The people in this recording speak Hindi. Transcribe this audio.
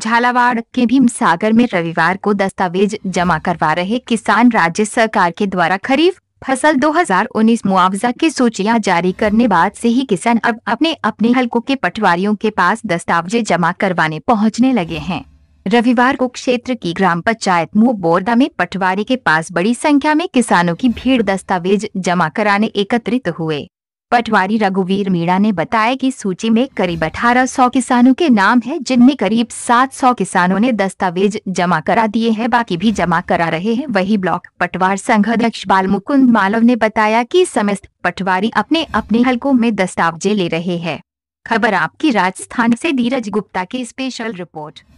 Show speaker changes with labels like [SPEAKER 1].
[SPEAKER 1] झालावाड़ के भीम सागर में रविवार को दस्तावेज जमा करवा रहे किसान राज्य सरकार के द्वारा खरीफ फसल 2019 मुआवजा की सूचियां जारी करने बाद से ही किसान अब अपने अपने हलकों के पटवारियों के पास दस्तावेज जमा करवाने पहुंचने लगे हैं रविवार को क्षेत्र की ग्राम पंचायत मुह मुबोर्दा में पटवारी के पास बड़ी संख्या में किसानों की भीड़ दस्तावेज जमा कराने एकत्रित हुए पटवारी रघुवीर मीणा ने बताया कि सूची में करीब 1800 किसानों के नाम है जिनमें करीब 700 किसानों ने दस्तावेज जमा करा दिए हैं बाकी भी जमा करा रहे हैं वही ब्लॉक पटवार संघ अध्यक्ष बाल मुकुंद मालव ने बताया कि समस्त पटवारी अपने अपने हलकों में दस्तावेजे ले रहे हैं खबर आपकी राजस्थान से धीरज गुप्ता की स्पेशल रिपोर्ट